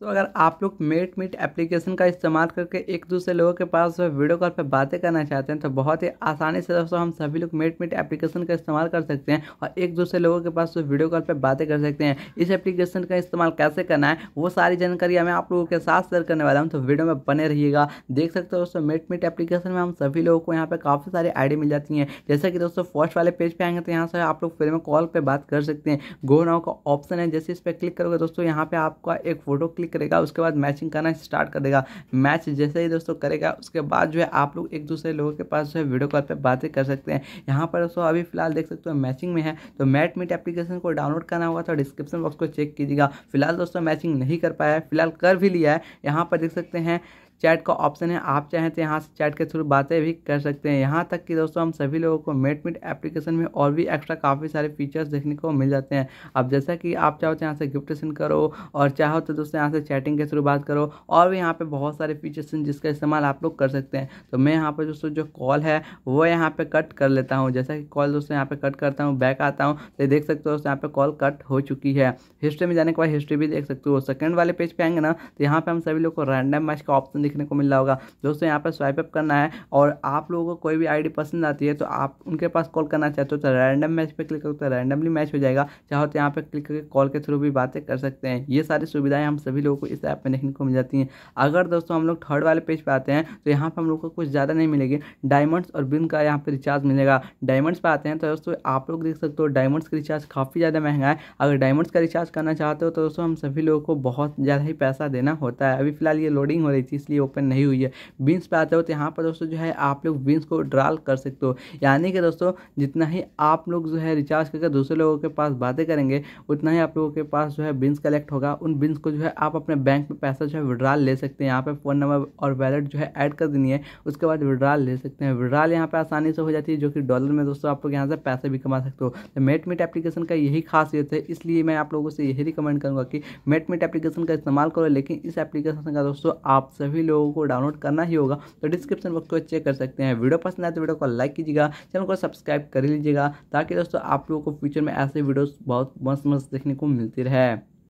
तो अगर आप लोग मेट मीट एप्लीकेशन का इस्तेमाल करके एक दूसरे लोगों के पास जो वीडियो कॉल पर बातें करना चाहते हैं तो बहुत ही आसानी से दोस्तों हम सभी लोग मेट मीट एप्लीकेशन का इस्तेमाल कर सकते हैं और एक दूसरे लोगों के पास जो वीडियो कॉल पर बातें कर सकते हैं इस एप्लीकेशन का इस्तेमाल कैसे करना है वो सारी जानकारी मैं आप लोगों के साथ शेयर करने वाला हूँ तो वीडियो में बने रहिएगा देख सकते हो दोस्तों मेट मीट एप्लीकेशन में हम सभी लोगों को यहाँ पर काफ़ी सारी आईडी मिल जाती हैं जैसे कि दोस्तों फर्स्ट वाले पेज पर आएंगे तो यहाँ से आप लोग फ्री में कॉल पर बात कर सकते हैं गो नाव का ऑप्शन है जैसे इस पर क्लिक करोगे दोस्तों यहाँ पर आपका एक फोटो क्लिक क्लिक करेगा उसके बाद मैचिंग करना स्टार्ट कर देगा मैच जैसे ही दोस्तों करेगा उसके बाद जो है आप लोग एक दूसरे लोगों के पास जो है वीडियो कॉल पर बातें कर सकते हैं यहाँ पर दोस्तों अभी फिलहाल देख सकते हो मैचिंग में है तो मैट मीट एप्लीकेशन को डाउनलोड करना होगा तो डिस्क्रिप्शन बॉक्स को चेक कीजिएगा फिलहाल दोस्तों मैचिंग नहीं कर पाया है फिलहाल कर भी लिया है यहाँ पर देख सकते हैं चैट का ऑप्शन है आप चाहें तो यहाँ से चैट के थ्रू बातें भी कर सकते हैं यहाँ तक कि दोस्तों हम सभी लोगों को मेट मीट एप्लीकेशन में और भी एक्स्ट्रा काफ़ी सारे फीचर्स देखने को मिल जाते हैं अब जैसा कि आप चाहो तो यहाँ से गिफ्ट सेंड करो और चाहो तो दोस्तों यहाँ से चैटिंग के थ्रू बात करो और भी यहाँ पर बहुत सारे फीचर्स हैं जिसका इस्तेमाल आप लोग कर सकते हैं तो मैं यहाँ पर दोस्तों जो कॉल है वो यहाँ पर कट कर लेता हूँ जैसा कि कॉल दोस्तों यहाँ पर कट करता हूँ बैक आता हूँ तो देख सकते हो दोस्तों यहाँ पर कॉल कट हो चुकी है हिस्ट्री में जाने के बाद हिस्ट्री भी देख सकते हो सेकेंड वाले पेज पर आएंगे ना तो यहाँ पर हम सभी लोग को रैंडम मैच का ऑप्शन देखने को मिल रहा होगा दोस्तों यहाँ पर स्वाइप अप करना है और आप लोगों को कोई भी आईडी पसंद आती है तो आप उनके पास कॉल करना चाहते हो तो रैंडम मैच पर क्लिक करो तो रैंडमली मैच हो जाएगा चाहो तो यहाँ पर क्लिक करके कॉल के थ्रू भी बातें कर सकते हैं ये सारी सुविधाएं हम सभी लोगों को इस ऐप में देखने को मिल जाती हैं अगर दोस्तों हम लोग थर्ड वाले पेज पर आते हैं तो यहाँ पर हम लोग को कुछ ज़्यादा नहीं मिलेगी डायमंड्स और बिन का यहाँ पर रिचार्ज मिलेगा डायमंड्स पर आते हैं तो दोस्तों आप लोग देख सकते हो डायमंड्स का रिचार्ज काफ़ी ज़्यादा महंगा है अगर डायमंड्स का रिचार्ज करना चाहते हो तो दोस्तों हम सभी लोगों को बहुत ज़्यादा ही पैसा देना होता है अभी फिलहाल ये लोडिंग हो रही थी इसलिए ओपन नहीं हुई है विंस पे आते हो तो यहाँ पर दोस्तों जो है आप लोग विंस को ड्रॉल कर सकते हो यानी कि दोस्तों जितना ही आप लोग जो है रिचार्ज करके दूसरे लोगों के पास बातें करेंगे उतना ही आप लोगों के पास जो है बिन्स कलेक्ट होगा उन बिन्स को जो है आप अपने बैंक में पैसा जो है विड्रॉल ले सकते हैं यहाँ पर फ़ोन नंबर और वैलेट जो है ऐड कर देनी है उसके बाद विड्रॉल ले सकते हैं विड्रॉल यहाँ पर आसानी से हो जाती है जो कि डॉलर में दोस्तों आप लोग यहाँ से पैसे भी कमा सकते हो तो मेट मीट एप्लीकेशन का यही खासियत है इसलिए मैं आप लोगों से यही रिकमेंड करूँगा कि मेट मीट एप्लीकेशन का इस्तेमाल करो लेकिन इस एप्लीकेशन का दोस्तों आप सभी लोगों को डाउनलोड करना ही होगा तो डिस्क्रिप्शन बॉक्स को चेक कर सकते हैं वीडियो पसंद आए तो वीडियो को लाइक कीजिएगा चैनल को सब्सक्राइब कर लीजिएगा ताकि दोस्तों आप लोगों को फ्यूचर में ऐसे वीडियोस बहुत मस्त मस्त देखने को मिलती रहे